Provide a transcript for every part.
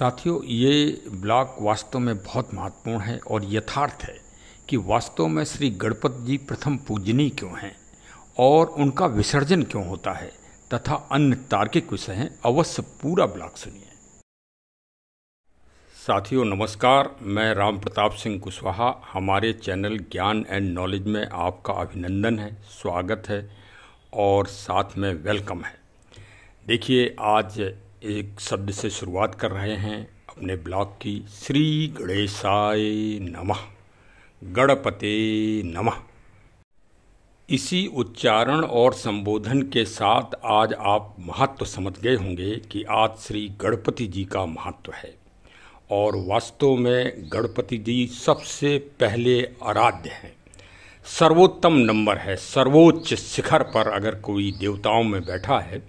साथियों ये ब्लॉग वास्तव में बहुत महत्वपूर्ण है और यथार्थ है कि वास्तव में श्री गणपत जी प्रथम पूजनी क्यों हैं और उनका विसर्जन क्यों होता है तथा अन्य तार्किक विषय हैं अवश्य पूरा ब्लॉग सुनिए साथियों नमस्कार मैं राम प्रताप सिंह कुशवाहा हमारे चैनल ज्ञान एंड नॉलेज में आपका अभिनंदन है स्वागत है और साथ में वेलकम है देखिए आज एक शब्द से शुरुआत कर रहे हैं अपने ब्लॉग की श्री गणेशाय नमः गणपते नमः इसी उच्चारण और संबोधन के साथ आज आप महत्व तो समझ गए होंगे कि आज श्री गणपति जी का महत्व तो है और वास्तव में गणपति जी सबसे पहले आराध्य हैं सर्वोत्तम नंबर है सर्वोच्च शिखर पर अगर कोई देवताओं में बैठा है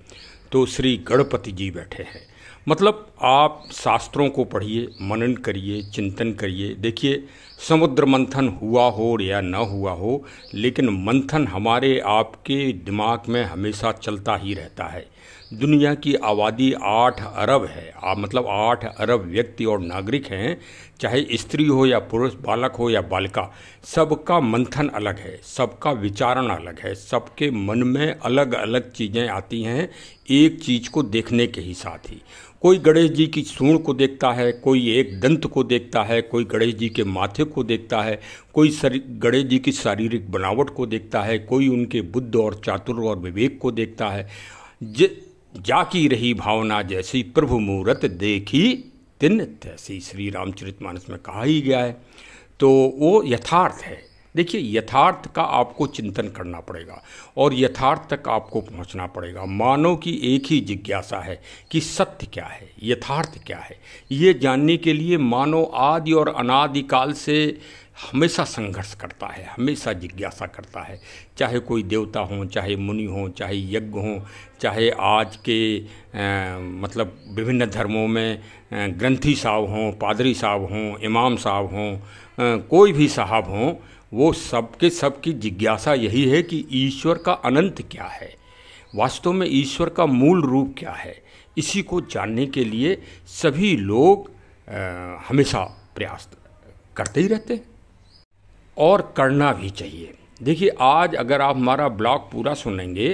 तो श्री गणपति जी बैठे हैं मतलब आप शास्त्रों को पढ़िए मनन करिए चिंतन करिए देखिए समुद्र मंथन हुआ हो या न हुआ हो लेकिन मंथन हमारे आपके दिमाग में हमेशा चलता ही रहता है दुनिया की आबादी आठ अरब है आ, मतलब आठ अरब व्यक्ति और नागरिक हैं चाहे स्त्री हो या पुरुष बालक हो या बालिका सबका मंथन अलग है सबका विचारण अलग है सबके मन में अलग अलग चीज़ें आती हैं एक चीज़ को देखने के ही साथ ही कोई गणेश जी की सूण को देखता है कोई एक दंत को देखता है कोई गणेश जी के माथे को देखता है कोई गणेश जी की शारीरिक बनावट को देखता है कोई उनके बुद्ध और चातुर और विवेक को देखता है जाकी रही भावना जैसी प्रभु मुहूर्त देखी तिन तैसी श्री रामचरित मानस में कहा ही गया है तो वो यथार्थ है देखिए यथार्थ का आपको चिंतन करना पड़ेगा और यथार्थ तक आपको पहुंचना पड़ेगा मानव की एक ही जिज्ञासा है कि सत्य क्या है यथार्थ क्या है ये जानने के लिए मानव आदि और अनादि काल से हमेशा संघर्ष करता है हमेशा जिज्ञासा करता है चाहे कोई देवता हों चाहे मुनि हों चाहे यज्ञ हों चाहे आज के आ, मतलब विभिन्न धर्मों में ग्रंथी साहब हों पादरी साहब हों इमाम साहब हों कोई भी साहब हों वो सबके सबकी जिज्ञासा यही है कि ईश्वर का अनंत क्या है वास्तव में ईश्वर का मूल रूप क्या है इसी को जानने के लिए सभी लोग आ, हमेशा प्रयास करते ही रहते हैं और करना भी चाहिए देखिए आज अगर आप हमारा ब्लॉग पूरा सुनेंगे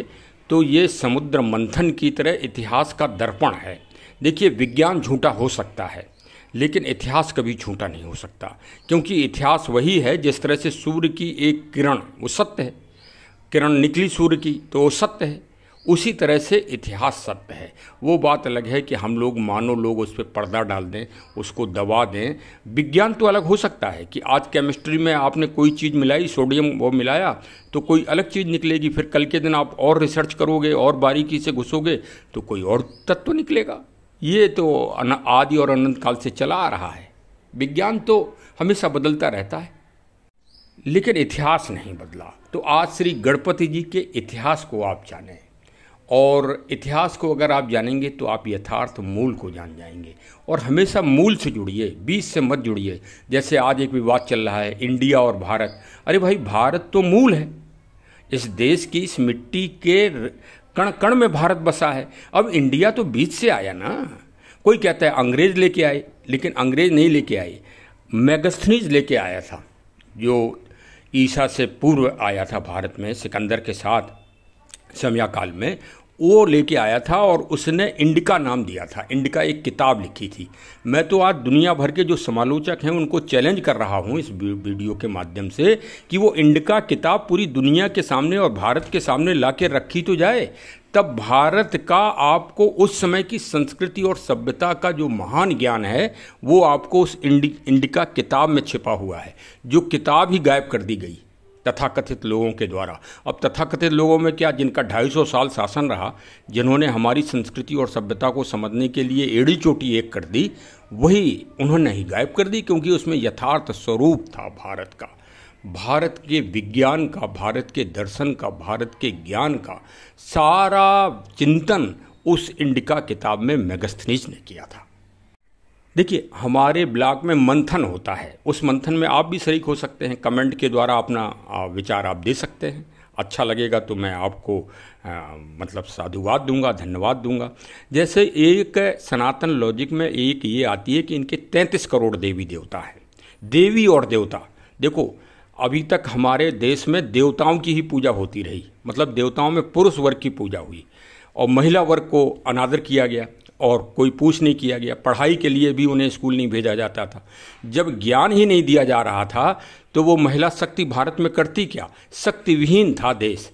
तो ये समुद्र मंथन की तरह इतिहास का दर्पण है देखिए विज्ञान झूठा हो सकता है लेकिन इतिहास कभी झूठा नहीं हो सकता क्योंकि इतिहास वही है जिस तरह से सूर्य की एक किरण वो सत्य है किरण निकली सूर्य की तो वो सत्य है उसी तरह से इतिहास सत्य है वो बात अलग है कि हम लोग मानो लोग उस पर पर्दा डाल दें उसको दबा दें विज्ञान तो अलग हो सकता है कि आज केमिस्ट्री में आपने कोई चीज़ मिलाई सोडियम वो मिलाया तो कोई अलग चीज़ निकलेगी फिर कल के दिन आप और रिसर्च करोगे और बारीकी से घुसोगे तो कोई और तत्व निकलेगा ये तो आदि और अनंत काल से चला आ रहा है विज्ञान तो हमेशा बदलता रहता है लेकिन इतिहास नहीं बदला तो आज श्री गणपति जी के इतिहास को आप जानें और इतिहास को अगर आप जानेंगे तो आप यथार्थ मूल को जान जाएंगे और हमेशा मूल से जुड़िए बीच से मत जुड़िए जैसे आज एक विवाद चल रहा है इंडिया और भारत अरे भाई भारत तो मूल है इस देश की इस मिट्टी के कण कण में भारत बसा है अब इंडिया तो बीच से आया ना कोई कहता है अंग्रेज लेके आए लेकिन अंग्रेज नहीं लेके आए मैगस्थनीज लेके आया था जो ईसा से पूर्व आया था भारत में सिकंदर के साथ समयाकाल में वो लेके आया था और उसने इंडिका नाम दिया था इंडिका एक किताब लिखी थी मैं तो आज दुनिया भर के जो समालोचक हैं उनको चैलेंज कर रहा हूँ इस वीडियो के माध्यम से कि वो इंडिका किताब पूरी दुनिया के सामने और भारत के सामने ला रखी तो जाए तब भारत का आपको उस समय की संस्कृति और सभ्यता का जो महान ज्ञान है वो आपको उस इंडिका किताब में छिपा हुआ है जो किताब ही गायब कर दी गई तथाकथित लोगों के द्वारा अब तथाकथित लोगों में क्या जिनका 250 साल शासन रहा जिन्होंने हमारी संस्कृति और सभ्यता को समझने के लिए एड़ी चोटी एक कर दी वही उन्होंने ही गायब कर दी क्योंकि उसमें यथार्थ स्वरूप था भारत का भारत के विज्ञान का भारत के दर्शन का भारत के ज्ञान का सारा चिंतन उस इंडिका किताब में मेगस्थनीज ने किया था देखिए हमारे ब्लॉग में मंथन होता है उस मंथन में आप भी शरीक हो सकते हैं कमेंट के द्वारा अपना विचार आप दे सकते हैं अच्छा लगेगा तो मैं आपको आ, मतलब साधुवाद दूंगा धन्यवाद दूंगा जैसे एक सनातन लॉजिक में एक ये आती है कि इनके तैंतीस करोड़ देवी देवता हैं देवी और देवता देखो अभी तक हमारे देश में देवताओं की ही पूजा होती रही मतलब देवताओं में पुरुष वर्ग की पूजा हुई और महिला वर्ग को अनादर किया गया और कोई पूछ नहीं किया गया पढ़ाई के लिए भी उन्हें स्कूल नहीं भेजा जाता था जब ज्ञान ही नहीं दिया जा रहा था तो वो महिला शक्ति भारत में करती क्या शक्तिविहीन था देश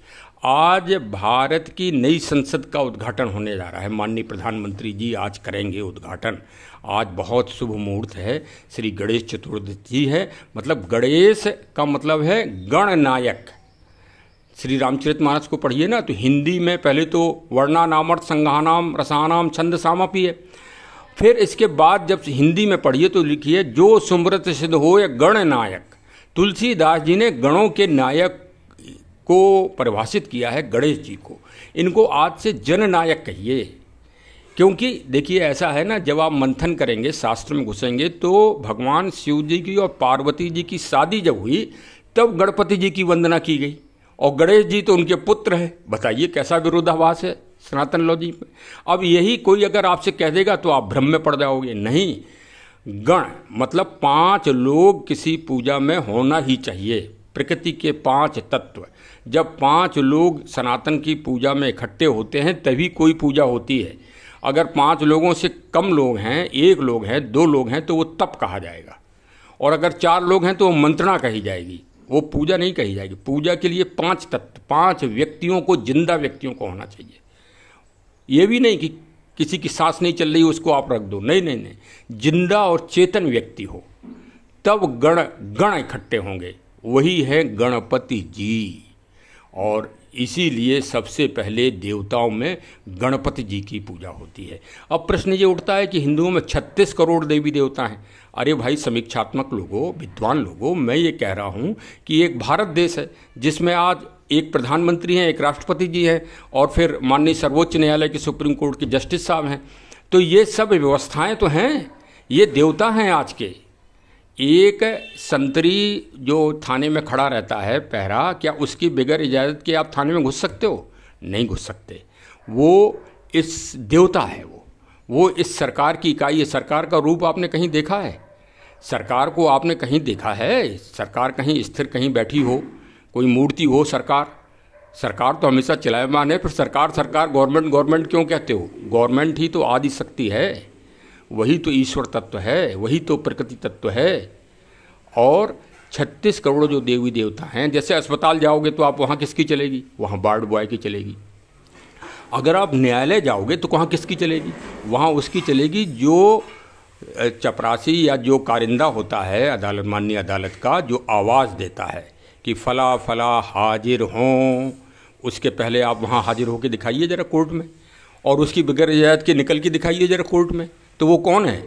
आज भारत की नई संसद का उद्घाटन होने जा रहा है माननीय प्रधानमंत्री जी आज करेंगे उद्घाटन आज बहुत शुभ मुहूर्त है श्री गणेश चतुर्थी है मतलब गणेश का मतलब है गणनायक श्री रामचरित मानस को पढ़िए ना तो हिंदी में पहले तो वर्णानामर्थ संघानाम रसानाम छंद सामापी है फिर इसके बाद जब हिंदी में पढ़िए तो लिखिए जो सुमृत सिद्ध हो या गण नायक तुलसीदास जी ने गणों के नायक को परिभाषित किया है गणेश जी को इनको आज से जननायक कहिए क्योंकि देखिए ऐसा है ना जब आप मंथन करेंगे शास्त्र में घुसेंगे तो भगवान शिव जी की और पार्वती जी की शादी जब हुई तब गणपति जी की वंदना की गई और गणेश जी तो उनके पुत्र हैं बताइए कैसा विरोधाभास है सनातन लॉजी में अब यही कोई अगर आपसे कह देगा तो आप भ्रम में पड़ जाओगे नहीं गण मतलब पांच लोग किसी पूजा में होना ही चाहिए प्रकृति के पांच तत्व जब पांच लोग सनातन की पूजा में इकट्ठे होते हैं तभी कोई पूजा होती है अगर पांच लोगों से कम लोग हैं एक लोग हैं दो लोग हैं तो वो तप कहा जाएगा और अगर चार लोग हैं तो वो मंत्रणा कही जाएगी वो पूजा नहीं कही जाएगी पूजा के लिए पांच तत्व पांच व्यक्तियों को जिंदा व्यक्तियों को होना चाहिए ये भी नहीं कि किसी की सांस नहीं चल रही उसको आप रख दो नहीं नहीं नहीं जिंदा और चेतन व्यक्ति हो तब गण गण इकट्ठे होंगे वही है गणपति जी और इसीलिए सबसे पहले देवताओं में गणपति जी की पूजा होती है अब प्रश्न ये उठता है कि हिंदुओं में 36 करोड़ देवी देवता हैं अरे भाई समीक्षात्मक लोगों विद्वान लोगों मैं ये कह रहा हूँ कि एक भारत देश है जिसमें आज एक प्रधानमंत्री हैं एक राष्ट्रपति जी हैं और फिर माननीय सर्वोच्च न्यायालय के सुप्रीम कोर्ट के जस्टिस साहब हैं तो ये सब व्यवस्थाएँ तो हैं ये देवता हैं आज के एक संतरी जो थाने में खड़ा रहता है पहरा क्या उसकी बगैर इजाज़त के आप थाने में घुस सकते हो नहीं घुस सकते वो इस देवता है वो वो इस सरकार की इकाई है सरकार का रूप आपने कहीं देखा है सरकार को आपने कहीं देखा है सरकार कहीं स्थिर कहीं बैठी हो कोई मूर्ति हो सरकार सरकार तो हमेशा चलायमान है फिर सरकार सरकार गवर्नमेंट गवर्नमेंट क्यों कहते हो गवर्नमेंट ही तो आदि शक्ति है वही तो ईश्वर तत्व है वही तो प्रकृति तत्व है और 36 करोड़ जो देवी देवता हैं जैसे अस्पताल जाओगे तो आप वहाँ किसकी चलेगी वहाँ बार्ड बॉय की चलेगी अगर आप न्यायालय जाओगे तो वहाँ किसकी चलेगी वहाँ उसकी चलेगी जो चपरासी या जो कारिंदा होता है अदालत माननीय अदालत का जो आवाज़ देता है कि फ़ला फ़ला हाजिर हों उसके पहले आप वहाँ हाजिर होकर दिखाइए ज़रा कोर्ट में और उसकी बगैर इजाज़त के निकल के दिखाइए ज़रा कोर्ट में तो वो कौन है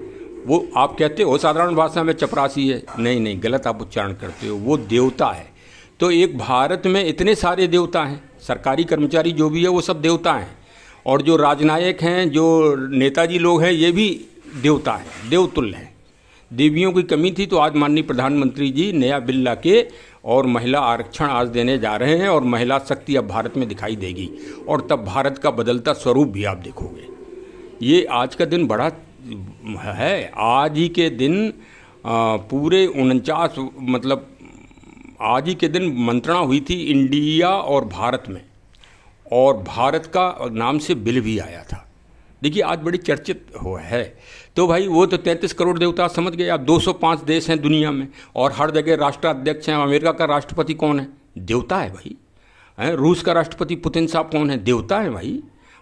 वो आप कहते हो साधारण भाषा में चपरासी है नहीं नहीं गलत आप उच्चारण करते हो वो देवता है तो एक भारत में इतने सारे देवता हैं सरकारी कर्मचारी जो भी है वो सब देवता हैं और जो राजनायक हैं जो नेताजी लोग हैं ये भी देवता हैं देवतुल्य हैं देवियों की कमी थी तो आज माननीय प्रधानमंत्री जी नया बिल ला के और महिला आरक्षण आज देने जा रहे हैं और महिला शक्ति अब भारत में दिखाई देगी और तब भारत का बदलता स्वरूप भी आप देखोगे ये आज का दिन बड़ा है आज ही के दिन पूरे उनचास मतलब आज ही के दिन मंत्रणा हुई थी इंडिया और भारत में और भारत का नाम से बिल भी आया था देखिए आज बड़ी चर्चित हो है तो भाई वो तो 33 करोड़ देवता समझ गए अब 205 देश हैं दुनिया में और हर जगह राष्ट्राध्यक्ष हैं अमेरिका का राष्ट्रपति कौन है देवता है भाई है रूस का राष्ट्रपति पुतिन साहब कौन है देवता है भाई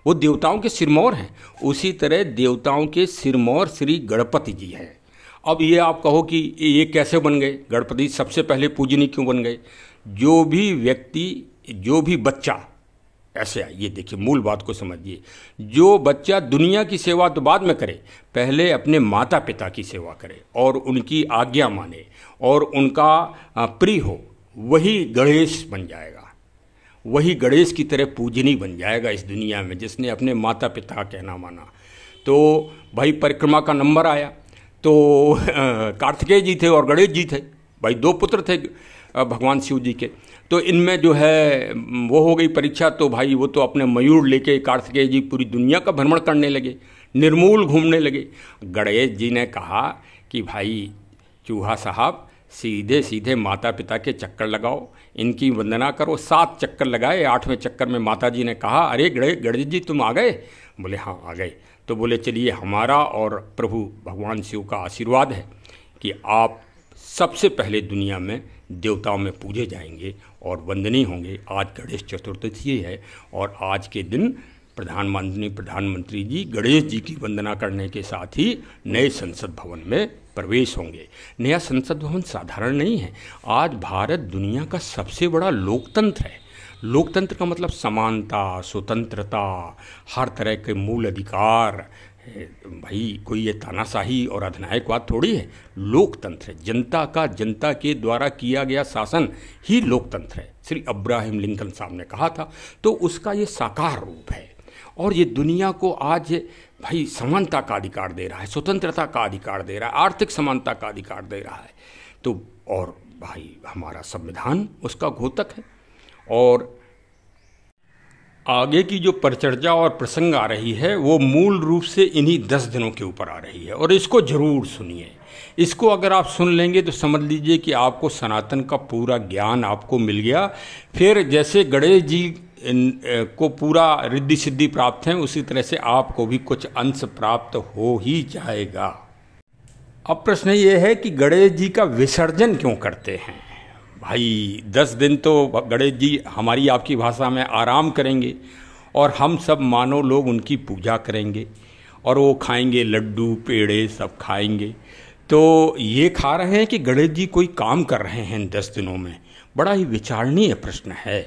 वो देवताओं के सिरमौर हैं उसी तरह देवताओं के सिरमौर श्री गणपति जी हैं अब ये आप कहो कि ये कैसे बन गए गणपति सबसे पहले पूजनी क्यों बन गए जो भी व्यक्ति जो भी बच्चा ऐसे ये देखिए मूल बात को समझिए जो बच्चा दुनिया की सेवा तो बाद में करे पहले अपने माता पिता की सेवा करे और उनकी आज्ञा माने और उनका प्रिय हो वही गणेश बन जाएगा वही गणेश की तरह पूजनी बन जाएगा इस दुनिया में जिसने अपने माता पिता का कहना माना तो भाई परिक्रमा का नंबर आया तो कार्तिकेय जी थे और गणेश जी थे भाई दो पुत्र थे भगवान शिव जी के तो इनमें जो है वो हो गई परीक्षा तो भाई वो तो अपने मयूर लेके कार्तिकेय जी पूरी दुनिया का भ्रमण करने लगे निर्मूल घूमने लगे गणेश जी ने कहा कि भाई चूहा साहब सीधे सीधे माता पिता के चक्कर लगाओ इनकी वंदना करो सात चक्कर लगाए आठवें चक्कर में माता जी ने कहा अरे गणेश गणेश जी तुम आ गए बोले हाँ आ गए तो बोले चलिए हमारा और प्रभु भगवान शिव का आशीर्वाद है कि आप सबसे पहले दुनिया में देवताओं में पूजे जाएंगे और वंदनीय होंगे आज गणेश चतुर्थी है और आज के दिन प्रधानमंत्री प्रधानमंत्री जी गणेश जी की वंदना करने के साथ ही नए संसद भवन में प्रवेश होंगे नया संसद भवन साधारण नहीं है आज भारत दुनिया का सबसे बड़ा लोकतंत्र है लोकतंत्र का मतलब समानता स्वतंत्रता हर तरह के मूल अधिकार भाई कोई ये तानाशाही और अधिनायकवाद थोड़ी है लोकतंत्र है जनता का जनता के द्वारा किया गया शासन ही लोकतंत्र है श्री अब्राहिम लिंकन साहब ने कहा था तो उसका ये साकार रूप है और ये दुनिया को आज भाई समानता का अधिकार दे रहा है स्वतंत्रता का अधिकार दे रहा है आर्थिक समानता का अधिकार दे रहा है तो और भाई हमारा संविधान उसका घोतक है और आगे की जो परिचर्चा और प्रसंग आ रही है वो मूल रूप से इन्हीं दस दिनों के ऊपर आ रही है और इसको जरूर सुनिए इसको अगर आप सुन लेंगे तो समझ लीजिए कि आपको सनातन का पूरा ज्ञान आपको मिल गया फिर जैसे गणेश जी इन को पूरा रिद्धि सिद्धि प्राप्त है उसी तरह से आपको भी कुछ अंश प्राप्त हो ही जाएगा अब प्रश्न ये है कि गणेश जी का विसर्जन क्यों करते हैं भाई दस दिन तो गणेश जी हमारी आपकी भाषा में आराम करेंगे और हम सब मानो लोग उनकी पूजा करेंगे और वो खाएंगे लड्डू पेड़े सब खाएंगे तो ये खा रहे हैं कि गणेश जी कोई काम कर रहे हैं इन दस दिनों में बड़ा ही विचारणीय प्रश्न है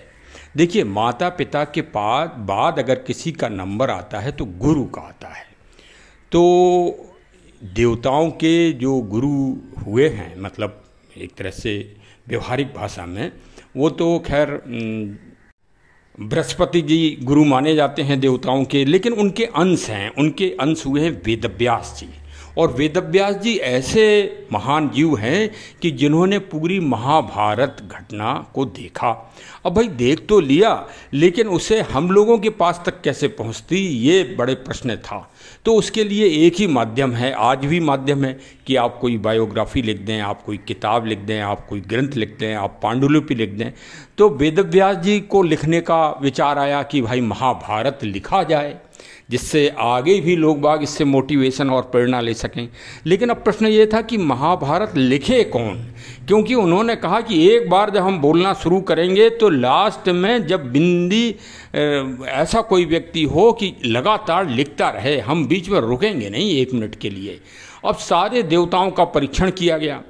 देखिए माता पिता के पास बाद अगर किसी का नंबर आता है तो गुरु का आता है तो देवताओं के जो गुरु हुए हैं मतलब एक तरह से व्यवहारिक भाषा में वो तो खैर बृहस्पति जी गुरु माने जाते हैं देवताओं के लेकिन उनके अंश हैं उनके अंश हुए हैं वेदव्यास जी और वेदव्यास जी ऐसे महान जीव हैं कि जिन्होंने पूरी महाभारत घटना को देखा अब भाई देख तो लिया लेकिन उसे हम लोगों के पास तक कैसे पहुंचती ये बड़े प्रश्न था तो उसके लिए एक ही माध्यम है आज भी माध्यम है कि आप कोई बायोग्राफी लिख दें आप कोई किताब लिख दें आप कोई ग्रंथ लिख दें आप पांडुलिपि लिख दें तो वेदव्यास जी को लिखने का विचार आया कि भाई महाभारत लिखा जाए जिससे आगे भी लोग बाग इससे मोटिवेशन और प्रेरणा ले सकें लेकिन अब प्रश्न ये था कि महाभारत लिखे कौन क्योंकि उन्होंने कहा कि एक बार जब हम बोलना शुरू करेंगे तो लास्ट में जब बिंदी ऐसा कोई व्यक्ति हो कि लगातार लिखता रहे हम बीच में रुकेंगे नहीं एक मिनट के लिए अब सारे देवताओं का परीक्षण किया गया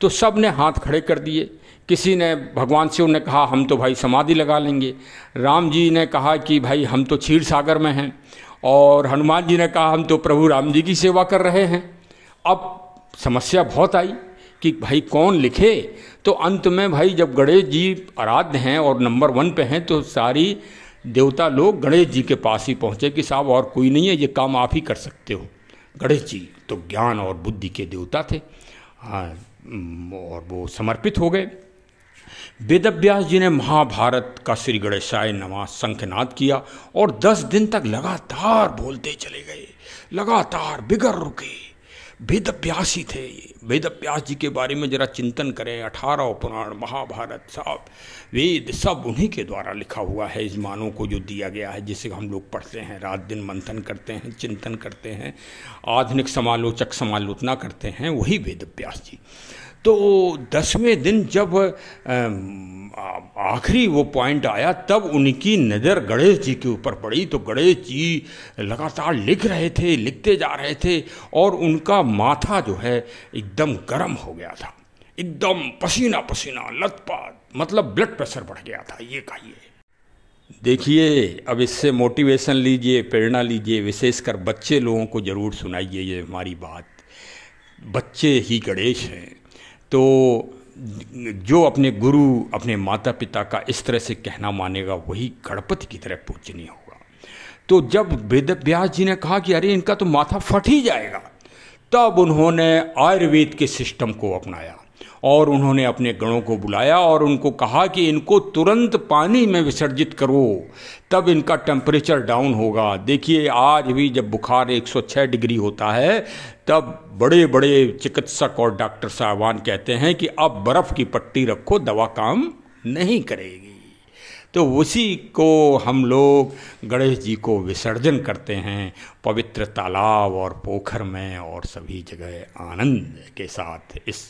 तो सब ने हाथ खड़े कर दिए किसी ने भगवान शिव ने कहा हम तो भाई समाधि लगा लेंगे राम जी ने कहा कि भाई हम तो क्षीर सागर में हैं और हनुमान जी ने कहा हम तो प्रभु राम जी की सेवा कर रहे हैं अब समस्या बहुत आई कि भाई कौन लिखे तो अंत में भाई जब गणेश जी आराध्य हैं और नंबर वन पे हैं तो सारी देवता लोग गणेश जी के पास ही पहुँचे कि साहब और कोई नहीं है ये काम आप ही कर सकते हो गणेश जी तो ज्ञान और बुद्धि के देवता थे हाँ और वो समर्पित हो गए वेदव्यास जी ने महाभारत का श्री गणेशाय नमा शंखनाद किया और दस दिन तक लगातार बोलते चले गए लगातार बिगड़ रुके वेदव्यास ही थे वेदव्यास जी के बारे में जरा चिंतन करें अठारह पुराण महाभारत सब वेद सब उन्हीं के द्वारा लिखा हुआ है इस मानों को जो दिया गया है जिसे हम लोग पढ़ते हैं रात दिन मंथन करते हैं चिंतन करते हैं आधुनिक समालोचक समालोचना करते हैं वही वेदव्यास जी तो दसवें दिन जब आखिरी वो पॉइंट आया तब उनकी नज़र गणेश जी के ऊपर पड़ी तो गणेश जी लगातार लिख रहे थे लिखते जा रहे थे और उनका माथा जो है एकदम गर्म हो गया था एकदम पसीना पसीना लतपात मतलब ब्लड प्रेशर बढ़ गया था ये कहिए देखिए अब इससे मोटिवेशन लीजिए प्रेरणा लीजिए विशेषकर बच्चे लोगों को ज़रूर सुनाइए ये हमारी बात बच्चे ही गणेश हैं तो जो अपने गुरु अपने माता पिता का इस तरह से कहना मानेगा वही गणपति की तरह पूजनीय होगा तो जब वेद व्यास जी ने कहा कि अरे इनका तो माथा फट ही जाएगा तब उन्होंने आयुर्वेद के सिस्टम को अपनाया और उन्होंने अपने गणों को बुलाया और उनको कहा कि इनको तुरंत पानी में विसर्जित करो तब इनका टेम्परेचर डाउन होगा देखिए आज भी जब बुखार 106 डिग्री होता है तब बड़े बड़े चिकित्सक और डॉक्टर साहबान कहते हैं कि अब बर्फ़ की पट्टी रखो दवा काम नहीं करेगी तो उसी को हम लोग गणेश जी को विसर्जन करते हैं पवित्र तालाब और पोखर में और सभी जगह आनंद के साथ इस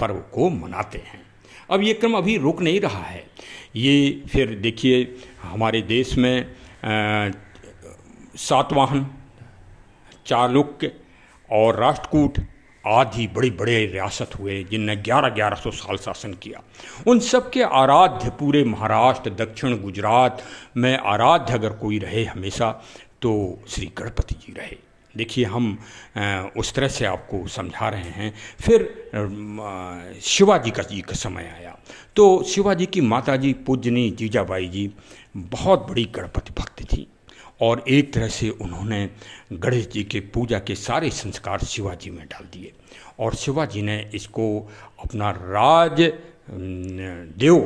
पर्व को मनाते हैं अब ये क्रम अभी रुक नहीं रहा है ये फिर देखिए हमारे देश में सातवाहन चालुक्य और राष्ट्रकूट आदि बड़े बड़े रियासत हुए जिनने ग्यारह ग्यारह सौ साल शासन किया उन सब के आराध्य पूरे महाराष्ट्र दक्षिण गुजरात में आराध्य अगर कोई रहे हमेशा तो श्री गणपति जी रहे देखिए हम उस तरह से आपको समझा रहे हैं फिर शिवाजी का जी का समय आया तो शिवाजी की माता जी पूजनी जीजाबाई जी बहुत बड़ी गणपति भक्त थी और एक तरह से उन्होंने गणेश जी के पूजा के सारे संस्कार शिवाजी में डाल दिए और शिवाजी ने इसको अपना राज देव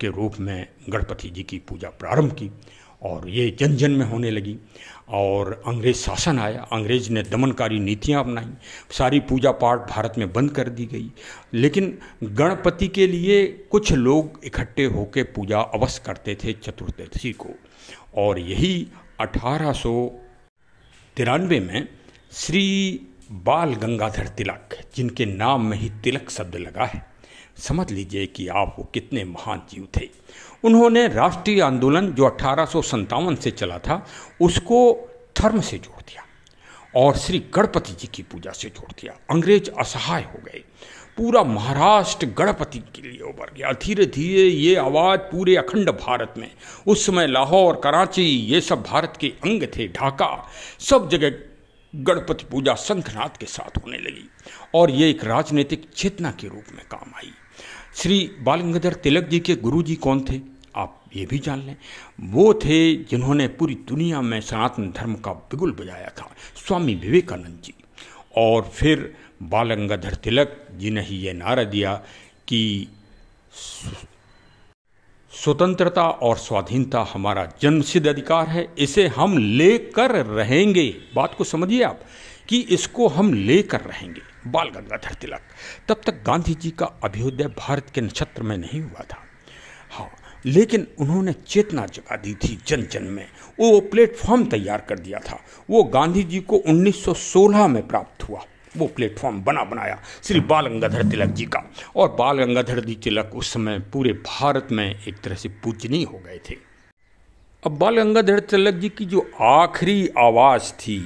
के रूप में गणपति जी की पूजा प्रारंभ की और ये जन जन में होने लगी और अंग्रेज शासन आया अंग्रेज ने दमनकारी नीतियाँ अपनाई सारी पूजा पाठ भारत में बंद कर दी गई लेकिन गणपति के लिए कुछ लोग इकट्ठे होकर पूजा अवश्य करते थे चतुर्दशी को और यही अठारह तिरानवे में श्री बाल गंगाधर तिलक जिनके नाम में ही तिलक शब्द लगा है समझ लीजिए कि आप वो कितने महान जीव थे उन्होंने राष्ट्रीय आंदोलन जो अठारह से चला था उसको धर्म से जोड़ दिया और श्री गणपति जी की पूजा से जोड़ दिया अंग्रेज असहाय हो गए पूरा महाराष्ट्र गणपति के लिए उभर गया धीरे धीरे ये आवाज़ पूरे अखंड भारत में उस समय लाहौर कराची ये सब भारत के अंग थे ढाका सब जगह गणपति पूजा शंखनाथ के साथ होने लगी और ये एक राजनीतिक चेतना के रूप में काम आई श्री बाल गंगाधर तिलक जी के गुरु जी कौन थे आप ये भी जान लें वो थे जिन्होंने पूरी दुनिया में सनातन धर्म का बिगुल बजाया था स्वामी विवेकानंद जी और फिर बाल गंगाधर तिलक जी ने ही ये नारा दिया कि स्वतंत्रता और स्वाधीनता हमारा जन्मसिद्ध अधिकार है इसे हम लेकर रहेंगे बात को समझिए आप कि इसको हम लेकर रहेंगे बाल गंगाधर तिलक तब तक गांधी जी का अभ्योदय भारत के नक्षत्र में नहीं हुआ था हाँ लेकिन उन्होंने चेतना जगा दी थी जन जन में वो प्लेटफॉर्म तैयार कर दिया था वो गांधी जी को 1916 में प्राप्त हुआ वो प्लेटफॉर्म बना बनाया श्री बाल गंगाधर तिलक जी का और बाल गंगाधर जी तिलक उस समय पूरे भारत में एक तरह से पूजनीय हो गए थे अब बाल गंगाधर तिलक जी की जो आखिरी आवाज़ थी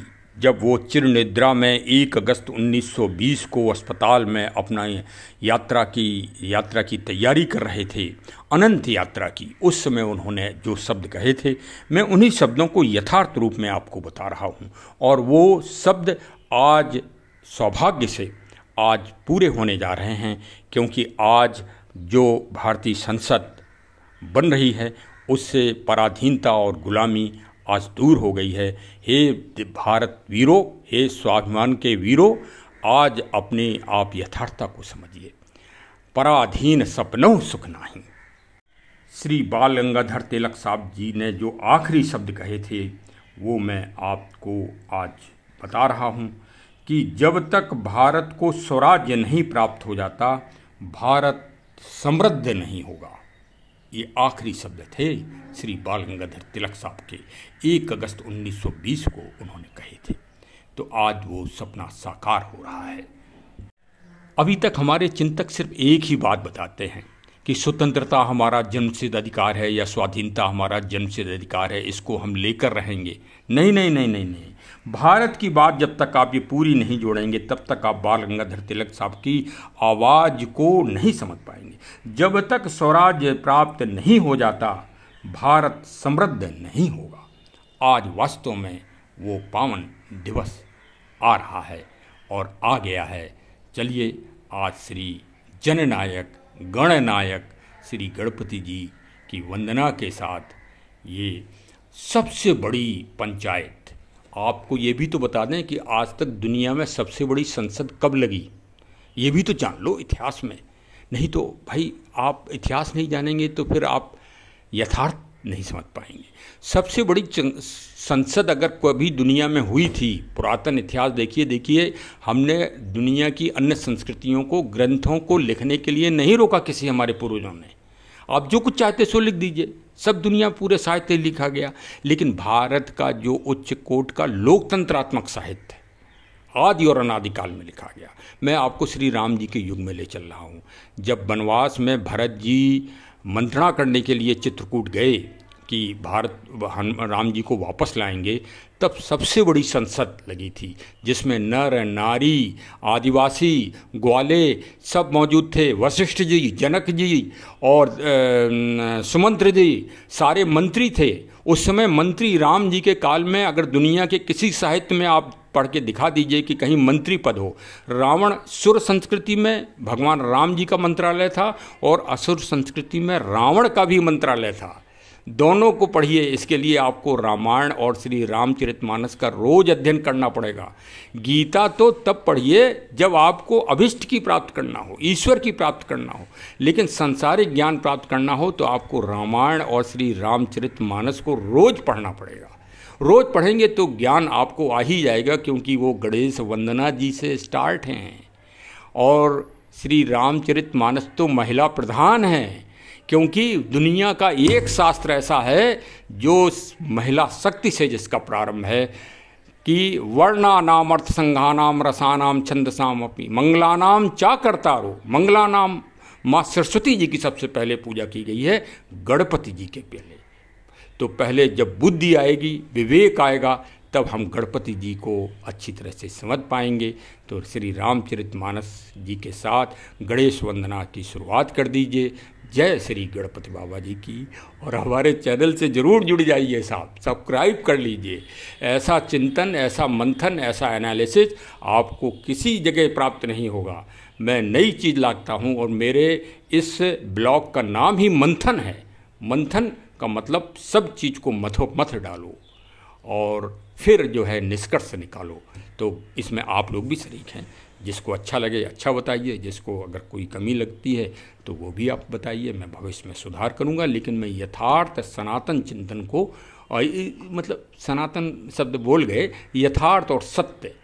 जब वो चिर निद्रा में 1 अगस्त 1920 को अस्पताल में अपना यात्रा की यात्रा की तैयारी कर रहे थे अनंत यात्रा की उस समय उन्होंने जो शब्द कहे थे मैं उन्हीं शब्दों को यथार्थ रूप में आपको बता रहा हूँ और वो शब्द आज सौभाग्य से आज पूरे होने जा रहे हैं क्योंकि आज जो भारतीय संसद बन रही है उससे पराधीनता और गुलामी आज दूर हो गई है हे भारत वीरो हे स्वाभिमान के वीरो आज अपने आप यथार्थता को समझिए पराधीन सपनों सुख नहीं श्री बाल गंगाधर तिलक साहब जी ने जो आखिरी शब्द कहे थे वो मैं आपको आज बता रहा हूँ कि जब तक भारत को स्वराज्य नहीं प्राप्त हो जाता भारत समृद्ध नहीं होगा ये आखिरी शब्द थे श्री बाल गंगाधर तिलक साहब के 1 अगस्त 1920 को उन्होंने कहे थे तो आज वो सपना साकार हो रहा है अभी तक हमारे चिंतक सिर्फ एक ही बात बताते हैं कि स्वतंत्रता हमारा जन्मसिद्ध अधिकार है या स्वाधीनता हमारा जन्मसिद्ध अधिकार है इसको हम लेकर रहेंगे नहीं नहीं नहीं नहीं नहीं भारत की बात जब तक आप ये पूरी नहीं जोड़ेंगे तब तक आप बाल गंगाधर तिलक साहब की आवाज़ को नहीं समझ पाएंगे जब तक स्वराज्य प्राप्त नहीं हो जाता भारत समृद्ध नहीं होगा आज वास्तव में वो पावन दिवस आ रहा है और आ गया है चलिए आज श्री जननायक गणनायक श्री गणपति जी की वंदना के साथ ये सबसे बड़ी पंचायत आपको ये भी तो बता दें कि आज तक दुनिया में सबसे बड़ी संसद कब लगी ये भी तो जान लो इतिहास में नहीं तो भाई आप इतिहास नहीं जानेंगे तो फिर आप यथार्थ नहीं समझ पाएंगे सबसे बड़ी संसद अगर कभी दुनिया में हुई थी पुरातन इतिहास देखिए देखिए हमने दुनिया की अन्य संस्कृतियों को ग्रंथों को लिखने के लिए नहीं रोका किसी हमारे पूर्वजों ने आप जो कुछ चाहते सो लिख दीजिए सब दुनिया पूरे साहित्य लिखा गया लेकिन भारत का जो उच्च कोट का लोकतंत्रात्मक साहित्य आदि और अनादिकाल में लिखा गया मैं आपको श्री राम जी के युग में ले चल रहा हूँ जब वनवास में भरत जी मंत्रणा करने के लिए चित्रकूट गए कि भारत राम जी को वापस लाएंगे तब सबसे बड़ी संसद लगी थी जिसमें नर नारी आदिवासी ग्वाले सब मौजूद थे वशिष्ठ जी जनक जी और सुमंत्र जी सारे मंत्री थे उस समय मंत्री राम जी के काल में अगर दुनिया के किसी साहित्य में आप पढ़ के दिखा दीजिए कि कहीं मंत्री पद हो रावण सुर संस्कृति में भगवान राम जी का मंत्रालय था और असुर संस्कृति में रावण का भी मंत्रालय था दोनों को पढ़िए इसके लिए आपको रामायण और श्री रामचरितमानस का रोज अध्ययन करना पड़ेगा गीता तो तब पढ़िए जब आपको अभिष्ट की प्राप्त करना हो ईश्वर की प्राप्त करना हो लेकिन संसारिक ज्ञान प्राप्त करना हो तो आपको रामायण और श्री रामचरितमानस को रोज पढ़ना पड़ेगा रोज पढ़ेंगे तो ज्ञान आपको आ ही जाएगा क्योंकि वो गणेश वंदना जी से स्टार्ट हैं और श्री रामचरित मानस तो महिला प्रधान हैं क्योंकि दुनिया का एक शास्त्र ऐसा है जो महिला शक्ति से जिसका प्रारंभ है कि वर्णा नाम अर्थ संघानाम रसानाम छंदसाम अपनी मंगलानाम चा करता रो मंगलानाम माँ सरस्वती जी की सबसे पहले पूजा की गई है गणपति जी के पहले तो पहले जब बुद्धि आएगी विवेक आएगा तब हम गणपति जी को अच्छी तरह से समझ पाएंगे तो श्री रामचरित मानस जी के साथ गणेश वंदना की शुरुआत कर दीजिए जय श्री गणपति बाबा जी की और हमारे चैनल से ज़रूर जुड़ जाइए साहब सब्सक्राइब कर लीजिए ऐसा चिंतन ऐसा मंथन ऐसा एनालिसिस आपको किसी जगह प्राप्त नहीं होगा मैं नई चीज़ लाता हूँ और मेरे इस ब्लॉग का नाम ही मंथन है मंथन का मतलब सब चीज़ को मथो मथ डालो और फिर जो है निष्कर्ष निकालो तो इसमें आप लोग भी शरीक हैं जिसको अच्छा लगे अच्छा बताइए जिसको अगर कोई कमी लगती है तो वो भी आप बताइए मैं भविष्य में सुधार करूँगा लेकिन मैं यथार्थ सनातन चिंतन को और मतलब सनातन शब्द बोल गए यथार्थ और सत्य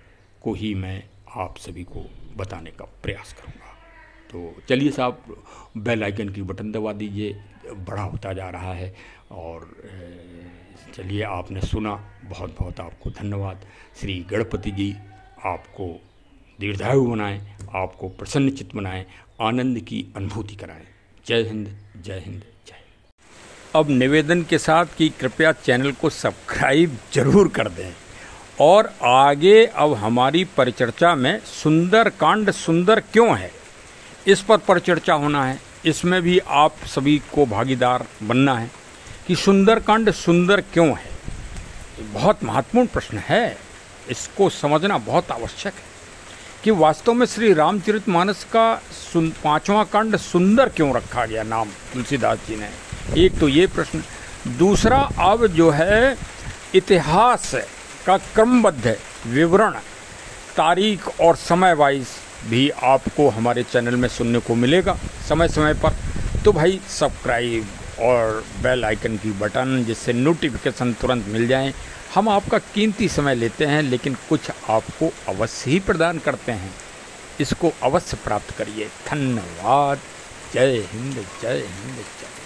को ही मैं आप सभी को बताने का प्रयास करूँगा तो चलिए साहब बेल आइकन की बटन दबा दीजिए बड़ा होता जा रहा है और चलिए आपने सुना बहुत बहुत आपको धन्यवाद श्री गणपति जी आपको दीर्घायु बनाएं आपको प्रसन्न चित्त बनाएं आनंद की अनुभूति कराएं जय हिंद जय हिंद जय अब निवेदन के साथ कि कृपया चैनल को सब्सक्राइब जरूर कर दें और आगे अब हमारी परिचर्चा में सुंदर कांड सुंदर क्यों है इस पर परिचर्चा होना है इसमें भी आप सभी को भागीदार बनना है कि सुंदर कांड सुंदर क्यों है बहुत महत्वपूर्ण प्रश्न है इसको समझना बहुत आवश्यक है कि वास्तव में श्री रामचरित मानस का सुन पाँचवा खंड सुंदर क्यों रखा गया नाम तुलसीदास जी ने एक तो ये प्रश्न दूसरा अब जो है इतिहास का क्रमबद्ध विवरण तारीख और समय वाइज भी आपको हमारे चैनल में सुनने को मिलेगा समय समय पर तो भाई सब्सक्राइब और बेल आइकन की बटन जिससे नोटिफिकेशन तुरंत मिल जाए हम आपका कीमती समय लेते हैं लेकिन कुछ आपको अवश्य ही प्रदान करते हैं इसको अवश्य प्राप्त करिए धन्यवाद जय हिंद जय हिंद जय